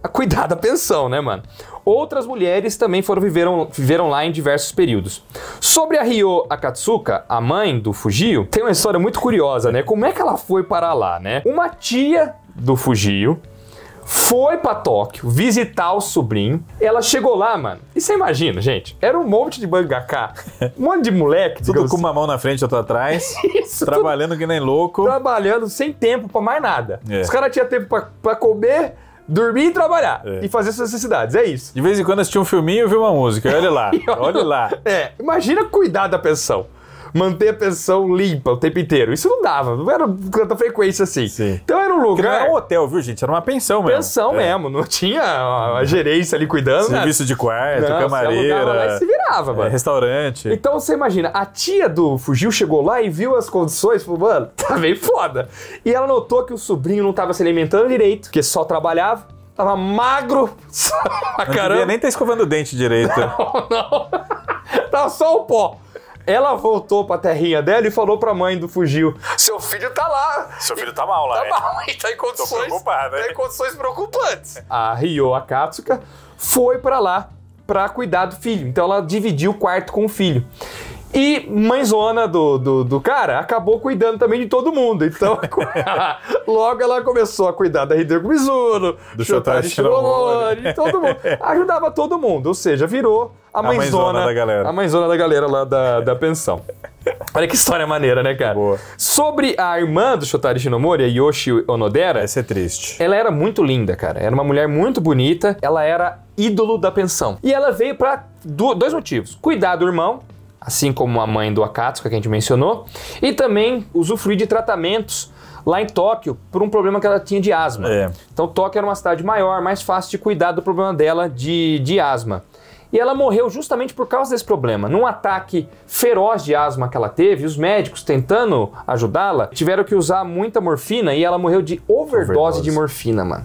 a cuidar da pensão, né, mano? Outras mulheres também foram viveram, viveram lá em diversos períodos. Sobre a Ryo Akatsuka, a mãe do Fujio, tem uma história muito curiosa, né? Como é que ela foi para lá, né? Uma tia do Fujio foi para Tóquio visitar o sobrinho. Ela chegou lá, mano. E você imagina, gente? Era um monte de mangaká, um monte de moleque. tudo com assim. uma mão na frente e outra atrás. Isso, trabalhando tudo... que nem louco. Trabalhando sem tempo para mais nada. É. Os caras tinham tempo para comer, dormir e trabalhar. É. E fazer suas necessidades. É isso. De vez em quando assistir um filminho e ouvir uma música. Olha lá. olha lá. É, imagina cuidar da pensão manter a pensão limpa o tempo inteiro. Isso não dava, não era tanta frequência assim. Sim. Então era um é lugar. não era um hotel, viu, gente? Era uma pensão mesmo. Pensão é. mesmo, não tinha a gerência ali cuidando. Né? Serviço né? de quarto, não, camareira. Lá e se virava, é, mano. É, restaurante. Então você imagina, a tia do Fugiu chegou lá e viu as condições, falou, mano, tá bem foda. E ela notou que o sobrinho não tava se alimentando direito, que só trabalhava. Tava magro pra caramba. Não devia nem tá escovando o dente direito. Não, não. Tava só o pó. Ela voltou pra terrinha dela e falou pra mãe do fugiu. Seu filho tá lá. Seu filho tá mal lá. Tá é. mal e tá em condições. Né? Tá em condições preocupantes. A Ryo Akatsuka foi pra lá pra cuidar do filho. Então ela dividiu o quarto com o filho. E mãezona do, do, do, cara acabou cuidando também de todo mundo. Então, logo ela começou a cuidar da Hideo Mizuno, do Shotari Shiromori, de todo mundo. Ajudava todo mundo, ou seja, virou a mãezona, a mãezona da galera. A mãezona da galera lá da, da pensão. Olha que história maneira, né, cara? Boa. Sobre a irmã do Shotari Shinomori, a Yoshi Onodera. Essa é triste. Ela era muito linda, cara. Era uma mulher muito bonita. Ela era ídolo da pensão. E ela veio para dois motivos. Cuidar do irmão assim como a mãe do Akatsuka que a gente mencionou, e também usufruir de tratamentos lá em Tóquio por um problema que ela tinha de asma. É. Então Tóquio era uma cidade maior, mais fácil de cuidar do problema dela de, de asma. E ela morreu justamente por causa desse problema. Num ataque feroz de asma que ela teve, os médicos tentando ajudá-la tiveram que usar muita morfina e ela morreu de overdose, overdose. de morfina, mano.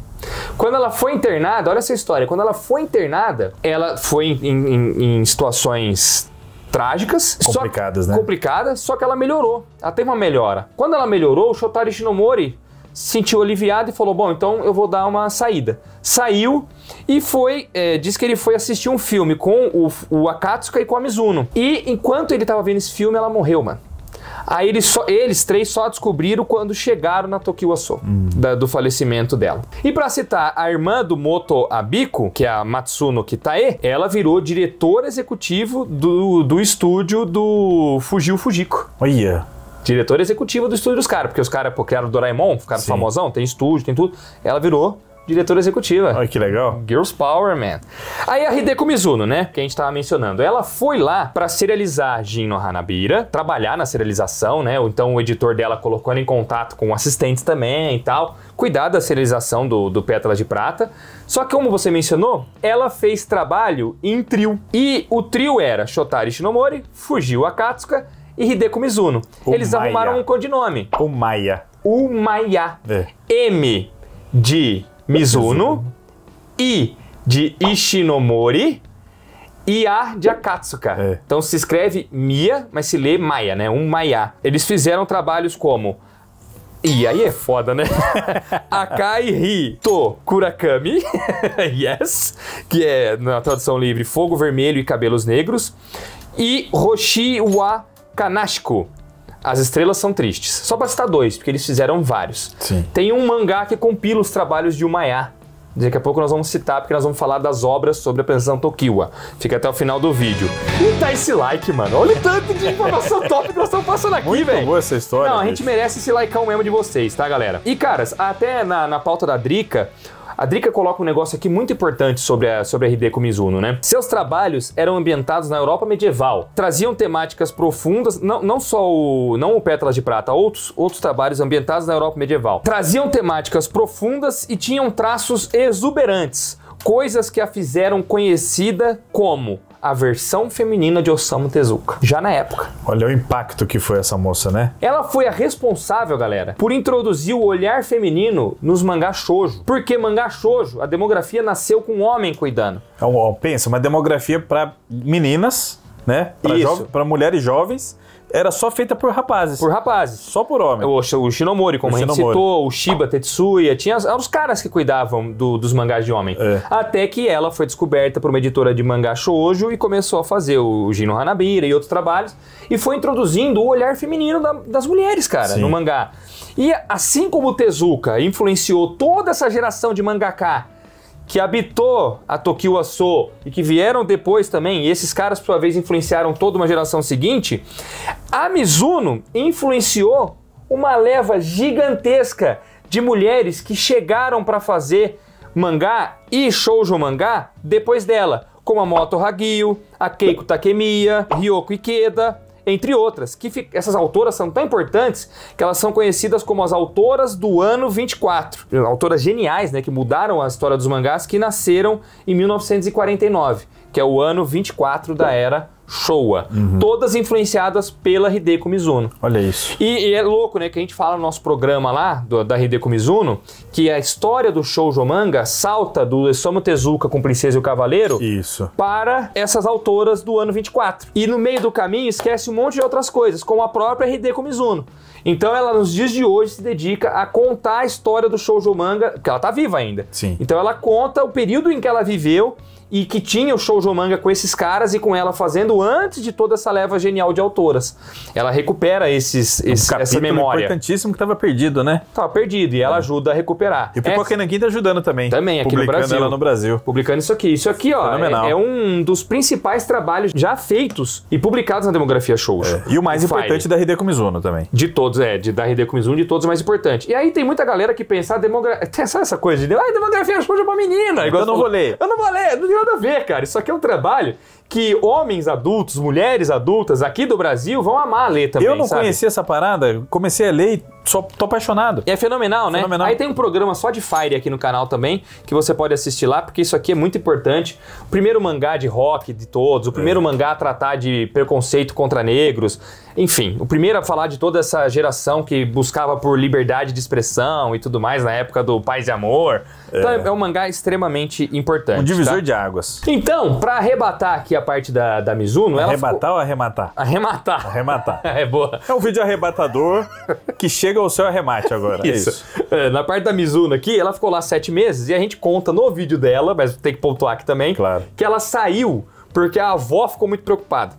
Quando ela foi internada, olha essa história. Quando ela foi internada, ela foi em, em, em situações trágicas. Complicadas, só, né? Complicadas, só que ela melhorou. Ela teve uma melhora. Quando ela melhorou, o Shotari Shinomori se sentiu aliviado e falou: Bom, então eu vou dar uma saída. Saiu e foi. É, diz que ele foi assistir um filme com o, o Akatsuka e com a Mizuno. E enquanto ele estava vendo esse filme, ela morreu, mano. Aí eles, só, eles três só descobriram quando chegaram na Tokiwaso, hum. Da, do falecimento dela. E para citar, a irmã do Moto Abiko, que é a Matsuno Kitae, ela virou diretora executivo do, do estúdio do Fugiu Fujiko. Olha! Yeah diretora executiva do estúdio dos caras, porque os caras pô, criaram o Doraemon, ficaram Sim. famosão, tem estúdio, tem tudo. Ela virou diretora executiva. Olha que legal. Girls Power, man. Aí a Hideko Mizuno, né, que a gente tava mencionando, ela foi lá para serializar Jin Hanabira, trabalhar na serialização, né, então o editor dela colocou ela em contato com assistentes também e tal, cuidar da serialização do, do Pétala de Prata. Só que, como você mencionou, ela fez trabalho em trio. E o trio era Shotari Shinomori, Fugiu Akatsuka e Hideko Mizuno. O Eles Maia. arrumaram um codinome. O Maia. O Maia. É. M de Mizuno, I de Ishinomori e A de Akatsuka. É. Então se escreve Mia, mas se lê Maia, né? Um Maia. Eles fizeram trabalhos como e aí é foda, né? Akai To Kurakami, yes, que é na tradução livre Fogo Vermelho e Cabelos Negros, e Roshi wa Kanashiko, as Estrelas São Tristes. Só para citar dois, porque eles fizeram vários. Sim. Tem um mangá que compila os trabalhos de Umayá. Daqui a pouco nós vamos citar, porque nós vamos falar das obras sobre a pensão Tokiwa. Fica até o final do vídeo. E dá tá esse like, mano. Olha o tanto de informação top que nós estamos passando aqui, velho. boa essa história. Não, a gente bicho. merece esse likeão mesmo de vocês, tá, galera? E, caras, até na, na pauta da Drica, a Drica coloca um negócio aqui muito importante sobre a, sobre a RD com Mizuno, né? Seus trabalhos eram ambientados na Europa medieval, traziam temáticas profundas, não, não só o, não o Pétalas de Prata, outros, outros trabalhos ambientados na Europa medieval. Traziam temáticas profundas e tinham traços exuberantes coisas que a fizeram conhecida como a versão feminina de Osamu Tezuka, já na época. Olha o impacto que foi essa moça, né? Ela foi a responsável, galera, por introduzir o olhar feminino nos mangá shoujo. Porque mangá shoujo, a demografia nasceu com um homem cuidando. É um, pensa, uma demografia para meninas, né? Para mulheres jovens era só feita por rapazes. Por rapazes. Só por homens. O, o Shinomori, como o a gente Shinomori. citou, o Shiba Tetsuya, tinha os caras que cuidavam do, dos mangás de homem. É. Até que ela foi descoberta por uma editora de mangá shoujo e começou a fazer o Gino Hanabira e outros trabalhos. E foi introduzindo o olhar feminino da, das mulheres, cara, Sim. no mangá. E assim como o Tezuka influenciou toda essa geração de mangaká que habitou a Tokyo Açô e que vieram depois também, e esses caras por sua vez influenciaram toda uma geração seguinte, a Mizuno influenciou uma leva gigantesca de mulheres que chegaram para fazer mangá e shoujo mangá depois dela, como a Moto Hagio, a Keiko Takemiya, Ryoko Ikeda, entre outras, que essas autoras são tão importantes que elas são conhecidas como as autoras do ano 24. Autoras geniais, né, que mudaram a história dos mangás, que nasceram em 1949, que é o ano 24 da era Showa, uhum. todas influenciadas pela Hideko Mizuno. Olha isso. E, e, é louco, né, que a gente fala no nosso programa lá, do, da Hideko Mizuno, que a história do shoujo manga salta do Osamu Tezuka com Princesa e o Cavaleiro isso. para essas autoras do ano 24. E no meio do caminho esquece um monte de outras coisas, como a própria Hideko Mizuno. Então ela nos dias de hoje se dedica a contar a história do shoujo manga, que ela tá viva ainda. Sim. Então ela conta o período em que ela viveu e que tinha o Shoujo Manga com esses caras e com ela fazendo antes de toda essa leva genial de autoras. Ela recupera esses, esse, um essa memória. importantíssimo que estava perdido, né? Estava perdido e ela tá. ajuda a recuperar. E o Pipoca é. Nanquim está ajudando também. Também, aqui no Brasil. ela no Brasil. Publicando isso aqui. Isso aqui, ó, é, é, um dos principais trabalhos já feitos e publicados na demografia Shoujo. É. E o mais o importante Fire. É da Hideko Mizuno também. De todos, é. De, da Hideko Mizuno, de todos o mais importante. E aí tem muita galera que pensa, ah, demogra Sabe essa coisa de, ah, demografia show é uma menina. Eu, eu não vou ler. Eu não vou ler nada a ver, cara. Isso aqui é um trabalho que homens adultos, mulheres adultas aqui do Brasil vão amar a ler também. Eu não sabe? conhecia essa parada, comecei a ler e só tô apaixonado. É fenomenal, né? Fenomenal. Aí tem um programa só de Fire aqui no canal também, que você pode assistir lá, porque isso aqui é muito importante. O primeiro mangá de rock de todos, o primeiro é. mangá a tratar de preconceito contra negros, enfim, o primeiro a falar de toda essa geração que buscava por liberdade de expressão e tudo mais na época do Paz e Amor. Então, é. Então é um mangá extremamente importante. Um divisor tá? de águas. Então, para arrebatar aqui a parte da, da Mizuno, ela Arrebatar ficou... ou arrematar? Arrematar. Arrematar. é boa. É um vídeo arrebatador que chega ao seu arremate agora. É isso. É isso. É, na parte da Mizuno aqui, ela ficou lá sete meses e a gente conta no vídeo dela, mas tem que pontuar aqui também, claro. que ela saiu porque a avó ficou muito preocupada.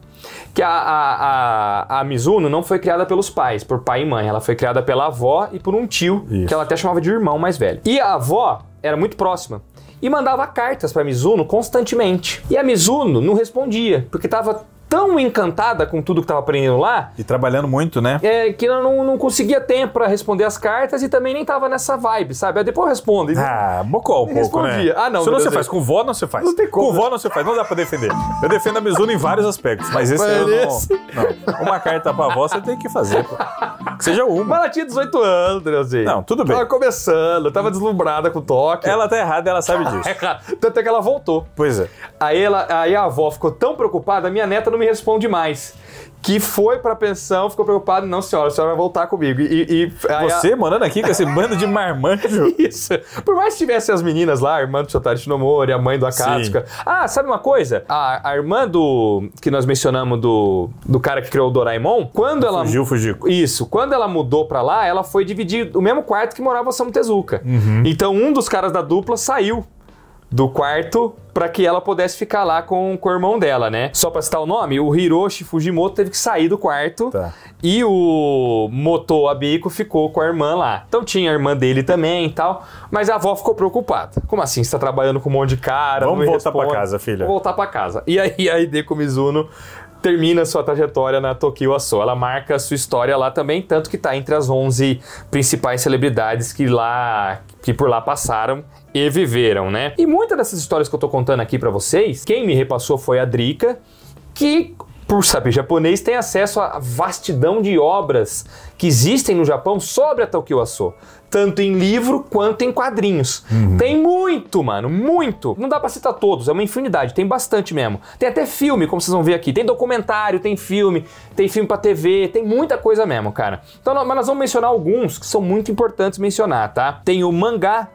Que a, a, a, a, Mizuno não foi criada pelos pais, por pai e mãe. Ela foi criada pela avó e por um tio, Isso. que ela até chamava de irmão mais velho. E a avó era muito próxima e mandava cartas para Mizuno constantemente. E a Mizuno não respondia, porque estava tão encantada com tudo que estava aprendendo lá. E trabalhando muito, né? É, que ela não, não conseguia tempo para responder as cartas e também nem tava nessa vibe, sabe? Aí depois responde. Ah, bocou um pouco, né? respondia. né? Ah, não. Se não você faz com vó, não você faz. Não tem como. Com vó, né? não você faz. Não dá para defender. Eu defendo a Mizuno em vários aspectos, mas esse mas eu esse... não, não. Uma carta para vó você tem que fazer, pô. Que seja uma. Mas ela tinha 18 anos, Danielzinho. Né, assim? Não, tudo bem. Tava começando, tava deslumbrada com o toque. Ela tá errada, ela sabe é disso. Tanto é que ela voltou. Pois é. Aí, ela, aí a avó ficou tão preocupada, minha neta não não me responde mais. Que foi pra pensão, ficou preocupado, não senhora, a senhora vai voltar comigo. E, e Você a... morando aqui com esse bando de marmanjo? Isso. Por mais que tivesse as meninas lá, a irmã do Shotari Shinomori, a mãe do Akatsuka. Sim. Ah, sabe uma coisa? A, a, irmã do. que nós mencionamos do, do cara que criou o Doraemon, quando ela. Fugiu, fugiu. Isso. Quando ela mudou pra lá, ela foi dividir o mesmo quarto que morava o Samu Tezuka. Uhum. Então um dos caras da dupla saiu do quarto para que ela pudesse ficar lá com, com o irmão dela, né? Só para citar o nome, o Hiroshi Fujimoto teve que sair do quarto tá. e o Moto Abiko ficou com a irmã lá. Então tinha a irmã dele também e tal, mas a avó ficou preocupada. Como assim? Você tá trabalhando com um monte de cara, Vamos voltar para casa, filha. Vamos voltar para casa. E aí a Hideko Mizuno termina sua trajetória na Tokyo Aso. Ela marca sua história lá também, tanto que está entre as 11 principais celebridades que lá que por lá passaram e viveram, né? E muitas dessas histórias que eu estou contando aqui para vocês, quem me repassou foi a Drica, que por saber japonês, tem acesso à vastidão de obras que existem no Japão sobre a Aso, tanto em livro quanto em quadrinhos. Uhum. Tem muito, mano, muito. Não dá para citar todos, é uma infinidade, tem bastante mesmo. Tem até filme, como vocês vão ver aqui, tem documentário, tem filme, tem filme para TV, tem muita coisa mesmo, cara. Então, mas nós vamos mencionar alguns que são muito importantes mencionar, tá? Tem o mangá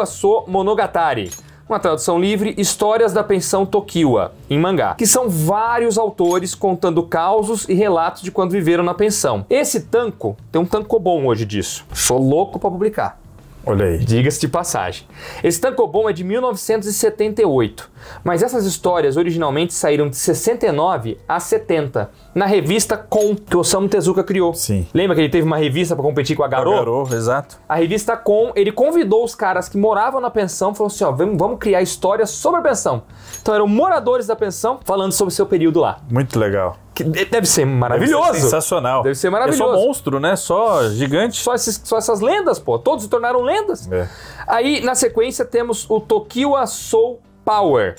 Aso Monogatari uma tradução livre, Histórias da Pensão Tokiwa, em mangá, que são vários autores contando causos e relatos de quando viveram na pensão. Esse tanco, tem um tanco bom hoje disso. Sou louco para publicar. Olha aí. Diga-se de passagem. Esse Tancobom é de 1978, mas essas histórias originalmente saíram de 69 a 70 na revista Com que o Osamu Tezuka criou. Sim. Lembra que ele teve uma revista para competir com a Garou? A Garou, exato. A revista Com, ele convidou os caras que moravam na pensão, falou assim, ó, vamos, vamos criar histórias sobre a pensão. Então eram moradores da pensão falando sobre o seu período lá. Muito legal. Que deve ser maravilhoso. Deve ser sensacional. Deve ser maravilhoso. É só monstro, né? Só gigante. Só, esses, só essas lendas, pô. Todos se tornaram lendas. É. Aí, na sequência, temos o Tokiwa Soul Power.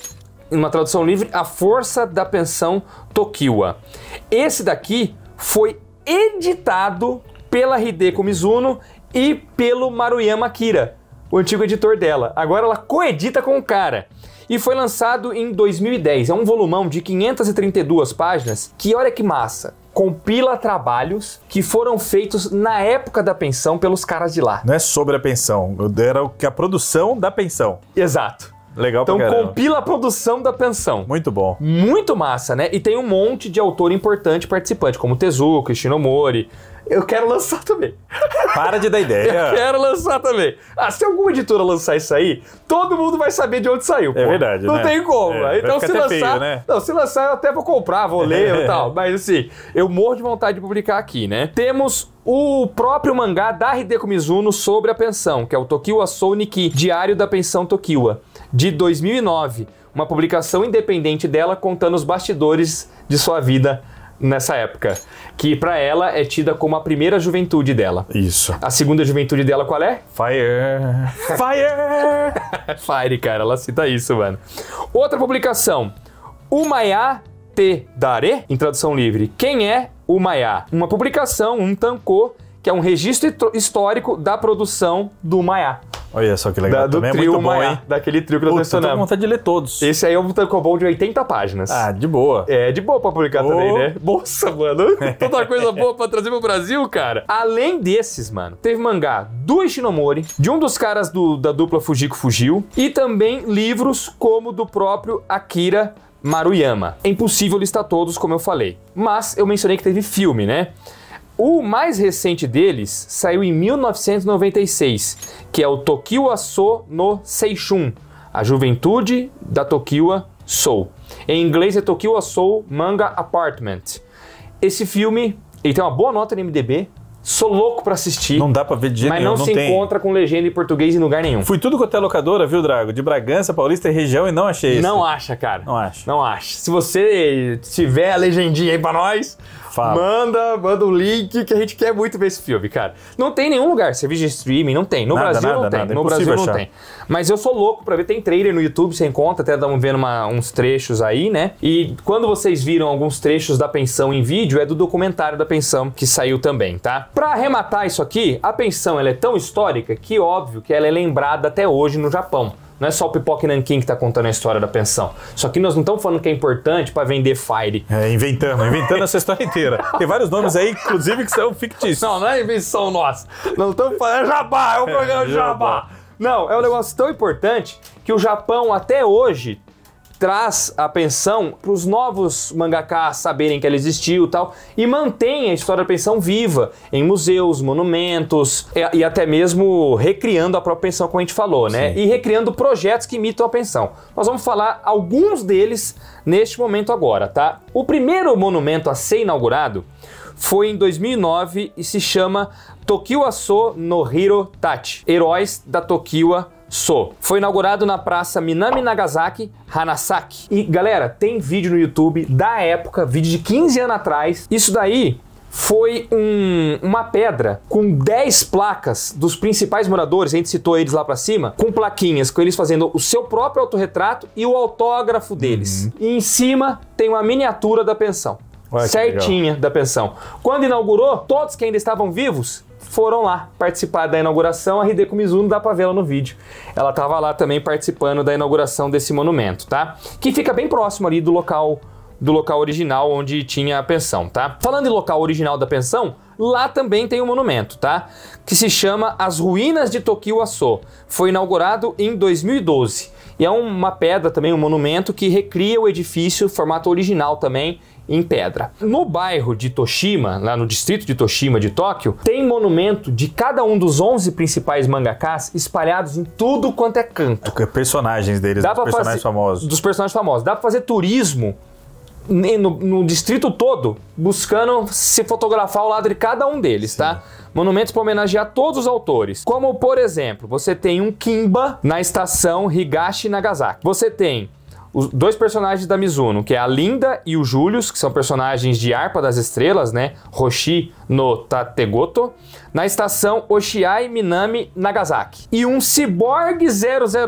Em uma tradução livre, a força da pensão Tokiwa. Esse daqui foi editado pela Hideko Mizuno e pelo Maruyama Akira, o antigo editor dela. Agora ela coedita com o cara e foi lançado em 2010. É um volumão de 532 páginas que, olha que massa, compila trabalhos que foram feitos na época da pensão pelos caras de lá. Não é sobre a pensão, era o que a produção da pensão. Exato. Legal Então compila a produção da pensão. Muito bom. Muito massa, né? E tem um monte de autor importante participante, como Tezuka, Shinomori, eu quero lançar também. Para de dar ideia. eu quero lançar também. Ah, se alguma editora lançar isso aí, todo mundo vai saber de onde saiu. É pô. É verdade. Não né? tem como. É, então, se lançar. Feio, né? Não, se lançar, eu até vou comprar, vou ler e tal. Mas assim, eu morro de vontade de publicar aqui, né? Temos o próprio mangá da Hideko Mizuno sobre a pensão, que é o Tokiwa Souniki, Diário da Pensão Tokiwa, de 2009, uma publicação independente dela contando os bastidores de sua vida nessa época, que para ela é tida como a primeira juventude dela. Isso. A segunda juventude dela qual é? Fire. Fire. Fire, cara, ela cita isso, mano. Outra publicação, Umaya Te Dare, em tradução livre. Quem é Umaya? Uma publicação, um tankô, que é um registro histórico da produção do Umaya. Olha só que legal. Da, do Também é trio é muito bom, hein? Daquele trio que nós mencionamos. Eu tô vontade de ler todos. Esse aí é um tancobol tá de 80 páginas. Ah, de boa. É, de boa pra publicar oh. também, né? Nossa, mano. Toda coisa boa pra trazer pro Brasil, cara. Além desses, mano, teve mangá do Ishinomori, de um dos caras do, da dupla Fujiko Fugiu, e também livros como do próprio Akira Maruyama. É impossível listar todos, como eu falei. Mas eu mencionei que teve filme, né? O mais recente deles saiu em 1996, que é o Tokiwa So no Seishun, a juventude da Tokiwa Soul. Em inglês é Tokiwa Soul Manga Apartment. Esse filme ele tem uma boa nota no MDB, Sou louco para assistir. Não dá para ver de jeito Mas nenhum, não, não se tem. encontra com legenda em português em lugar nenhum. Fui tudo quanto é locadora, viu, Drago? De Bragança, Paulista e região e não achei isso. Não acha, cara. Não acha. Não acha. Se você tiver a legendinha aí pra nós, Fala. manda, manda o um link que a gente quer muito ver esse filme, cara. Não tem nenhum lugar. Serviço de streaming, não tem. No nada, Brasil nada, não tem. Nada. No Brasil achar. não tem. Mas eu sou louco pra ver, tem trailer no YouTube, você encontra, até estamos vendo uma, uns trechos aí, né? E quando vocês viram alguns trechos da pensão em vídeo, é do documentário da pensão que saiu também, tá? Pra arrematar isso aqui, a pensão ela é tão histórica que óbvio que ela é lembrada até hoje no Japão. Não é só o Pipoque Nankin que está contando a história da pensão. Só que nós não estamos falando que é importante para vender Fire. É, inventando, inventando essa história inteira. Tem vários nomes aí, inclusive, que são fictícios. Não, não é invenção nossa. não estamos falando é jabá, é o programa é, jabá. jabá. Não, é um negócio tão importante que o Japão até hoje traz a pensão para os novos mangakás saberem que ela existiu e tal, e mantém a história da pensão viva em museus, monumentos e, e, até mesmo recriando a própria pensão, como a gente falou, né? Sim. E recriando projetos que imitam a pensão. Nós vamos falar alguns deles neste momento agora, tá? O primeiro monumento a ser inaugurado foi em 2009 e se chama Tokiwa So no Hiro Tachi, Heróis da Tokiwa So. Foi inaugurado na praça Minami Nagasaki, Hanasaki. E galera, tem vídeo no YouTube da época, vídeo de 15 anos atrás. Isso daí foi um, uma pedra com 10 placas dos principais moradores, a gente citou eles lá para cima, com plaquinhas, com eles fazendo o seu próprio autorretrato e o autógrafo deles. Uhum. E em cima tem uma miniatura da pensão certinha da pensão. Quando inaugurou, todos que ainda estavam vivos foram lá participar da inauguração. A Hideko Mizuno dá pra no vídeo. Ela estava lá também participando da inauguração desse monumento, tá? Que fica bem próximo ali do local do local original onde tinha a pensão, tá? Falando em local original da pensão, lá também tem um monumento, tá? Que se chama As Ruínas de Tokiwassô. Foi inaugurado em 2012. E é uma pedra também, um monumento que recria o edifício, formato original também, em pedra. No bairro de Toshima, lá no distrito de Toshima de Tóquio, tem monumento de cada um dos 11 principais mangakás espalhados em tudo quanto é canto. É personagens deles, Dá dos personagens fazer, famosos. Dos personagens famosos. Dá pra fazer turismo no, no, distrito todo, buscando se fotografar ao lado de cada um deles, tá? Sim. tá? Monumentos para homenagear todos os autores. Como, por exemplo, você tem um Kimba na estação Higashi Nagasaki. Você tem os dois personagens da Mizuno, que é a Linda e o Julius, que são personagens de Harpa das Estrelas, né? Roshi no Tategoto, na estação Oshiai Minami Nagasaki. E um Cyborg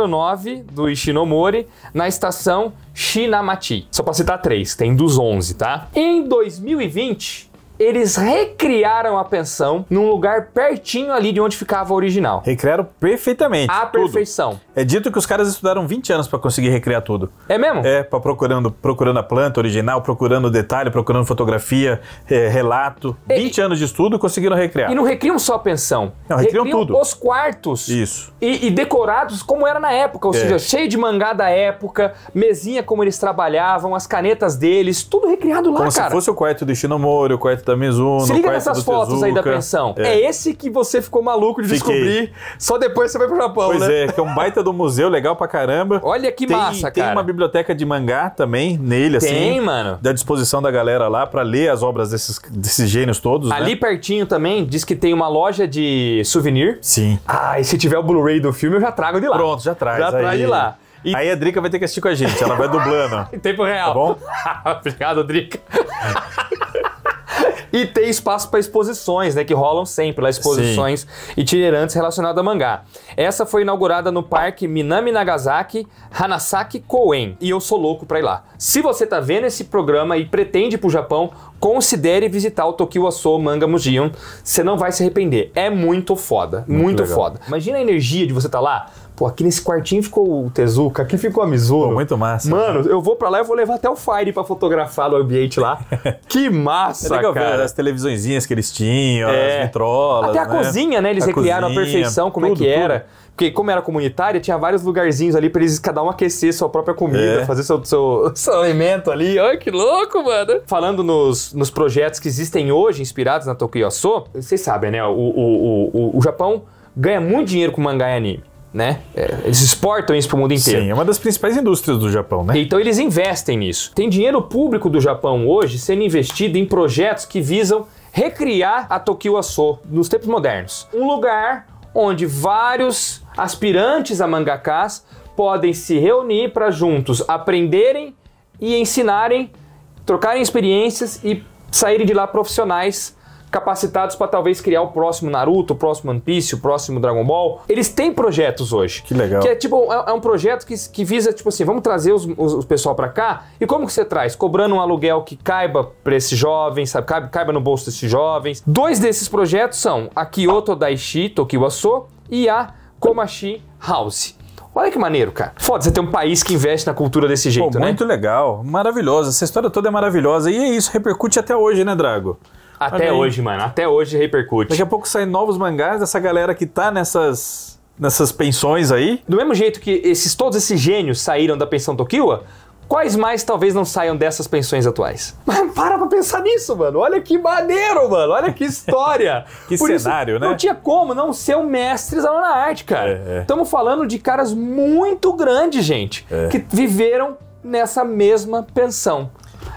009 do Ishinomori na estação Shinamachi. Só para citar três, tem dos 11, tá? Em 2020, eles recriaram a pensão num lugar pertinho ali de onde ficava a original. Recriaram perfeitamente. A perfeição. É dito que os caras estudaram 20 anos para conseguir recriar tudo. É mesmo? É, pra procurando, procurando a planta original, procurando detalhe, procurando fotografia, é, relato. E, 20 anos de estudo conseguiram recriar. E não recriam só a pensão. Não, recriam, recriam tudo. os quartos. Isso. E, e, decorados como era na época, ou é. seja, cheio de mangá da época, mesinha como eles trabalhavam, as canetas deles, tudo recriado lá, como cara. Como se fosse o quarto do Shinomori, o quarto da Mizuno, Se liga quarto nessas fotos Tezuka. aí da pensão. É. é. esse que você ficou maluco de Fiquei. descobrir, só depois você vai pro Japão, pois né? Pois é, que é um baita biblioteca do museu, legal pra caramba. Olha que tem, massa, tem cara. Tem uma biblioteca de mangá também nele, tem, assim. Tem, mano. Da disposição da galera lá pra ler as obras desses, desses gênios todos. Né? Ali né? pertinho também diz que tem uma loja de souvenir. Sim. Ah, e se tiver o Blu-ray do filme, eu já trago de lá. Pronto, já traz. Já aí. traz de lá. E... Aí a Drica vai ter que assistir com a gente, ela vai dublando. em tempo real. Tá bom? Obrigado, Drica. E ter espaço para exposições, né? Que rolam sempre lá, exposições Sim. itinerantes relacionadas a mangá. Essa foi inaugurada no Parque Minami Nagasaki Hanasaki Koen. E eu sou louco para ir lá. Se você tá vendo esse programa e pretende ir pro Japão, considere visitar o Tokyo Aso Manga Museum. Você não vai se arrepender. É muito foda. Muito, muito foda. Imagina a energia de você estar tá lá Pô, aqui nesse quartinho ficou o Tezuka, aqui ficou a Mizuno. muito massa. Mano, eu vou para lá e vou levar até o Fire para fotografar o ambiente lá. que massa, é legal, cara. Ver as televisões que eles tinham, é. as vitrolas. Até a né? cozinha, né? Eles a recriaram cozinha, a perfeição, como é tudo, é que tudo. era. Porque como era comunitária, tinha vários lugarzinhos ali para eles cada um aquecer sua própria comida, é. fazer seu, seu, seu, alimento ali. Olha que louco, mano. Falando nos, nos projetos que existem hoje, inspirados na Tokuyoso, vocês sabem, né? O, o, o, o, o Japão ganha muito dinheiro com mangá e anime né? É, eles exportam isso para o mundo inteiro. Sim, é uma das principais indústrias do Japão, né? Então eles investem nisso. Tem dinheiro público do Japão hoje sendo investido em projetos que visam recriar a Tokyo Aso nos tempos modernos. Um lugar onde vários aspirantes a mangakás podem se reunir para juntos aprenderem e ensinarem, trocarem experiências e saírem de lá profissionais capacitados para talvez criar o próximo Naruto, o próximo One Piece, o próximo Dragon Ball. Eles têm projetos hoje. Que legal. Que é tipo, é, é um projeto que, que visa, tipo assim, vamos trazer os, os, os pessoal para cá. E como que você traz? Cobrando um aluguel que caiba para esses jovens, sabe? Caiba, caiba no bolso desses jovens. Dois desses projetos são a Kyoto Daishi Tokiwaso e a Komashi House. Olha que maneiro, cara. Foda, você tem um país que investe na cultura desse jeito, Pô, muito né? Muito legal, maravilhosa. Essa história toda é maravilhosa. E é isso, repercute até hoje, né, Drago? Até hoje, mano. Até hoje repercute. Daqui a pouco saem novos mangás dessa galera que tá nessas nessas pensões aí. Do mesmo jeito que esses todos esses gênios saíram da pensão Tokiwa, quais mais talvez não saiam dessas pensões atuais? Mas para pra pensar nisso, mano. Olha que maneiro, mano. Olha que história. que Por cenário, isso, né? Não tinha como não ser o mestre da na arte, cara. Estamos é, é. falando de caras muito grandes, gente, é. que viveram nessa mesma pensão.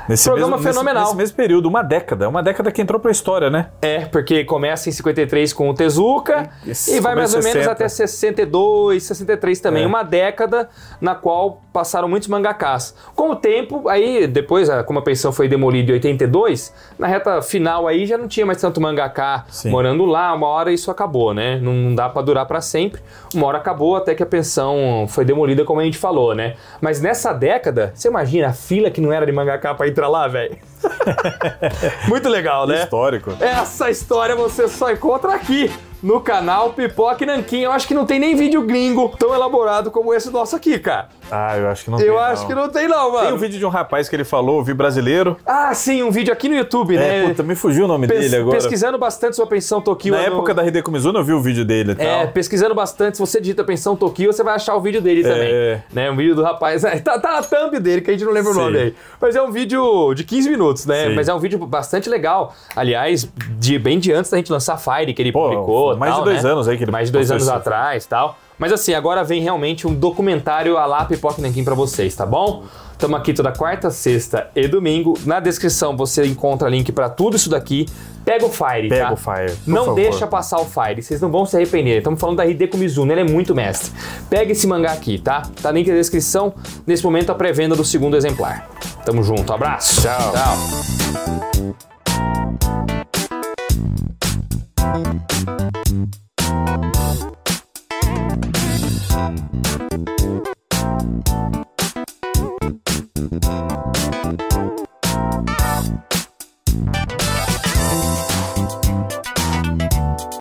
Nesse programa mesmo, fenomenal. Nesse, nesse, mesmo período, uma década. Uma década que entrou pra história, né? É, porque começa em 53 com o Tezuka Isso, e vai mais 60. ou menos até 62, 63 também. É. Uma década na qual passaram muitos mangakás. Com o tempo, aí depois, como a pensão foi demolida em 82, na reta final aí já não tinha mais tanto mangaká Sim. morando lá. Uma hora isso acabou, né? Não, não dá para durar para sempre. Uma hora acabou até que a pensão foi demolida, como a gente falou, né? Mas nessa década, você imagina a fila que não era de mangaká pra ir entra lá, velho? Muito legal, né? Histórico. Essa história você só encontra aqui no canal Pipoca e Nanquim. Eu acho que não tem nem vídeo gringo tão elaborado como esse nosso aqui, cara. Ah, eu acho que não eu tem. Eu acho não. que não tem, não, mano. Tem um vídeo de um rapaz que ele falou, vi brasileiro. Ah, sim, um vídeo aqui no YouTube, é, né? Puta, me fugiu o nome Pes dele agora. Pesquisando bastante sua pensão Tokyo. Na época no... da RD Mizuno eu vi o vídeo dele e É, pesquisando bastante, se você digita pensão Tokyo, você vai achar o vídeo dele é... também. Né? Um vídeo do rapaz. É, tá, tá a thumb dele, que a gente não lembra sim. o nome aí. Mas é um vídeo de 15 minutos, né? Sim. Mas é um vídeo bastante legal. Aliás, de, bem de antes da gente lançar Fire, que ele Pô, publicou. Mais tal, de dois né? anos aí que ele Mais de dois anos atrás tal. Mas assim, agora vem realmente um documentário a lá pipoca nanquim para vocês, tá bom? Estamos aqui toda quarta, sexta e domingo. Na descrição você encontra link para tudo isso daqui. Pega o Fire, Pega tá? o Fire. Não favor. deixa passar o Fire, vocês não vão se arrepender. Estamos falando da Hideko Mizuno, né? ele é muito mestre. Pega esse mangá aqui, tá? Tá link na descrição. Nesse momento a pré-venda do segundo exemplar. Tamo junto, abraço. Tchau. Tchau. Bye.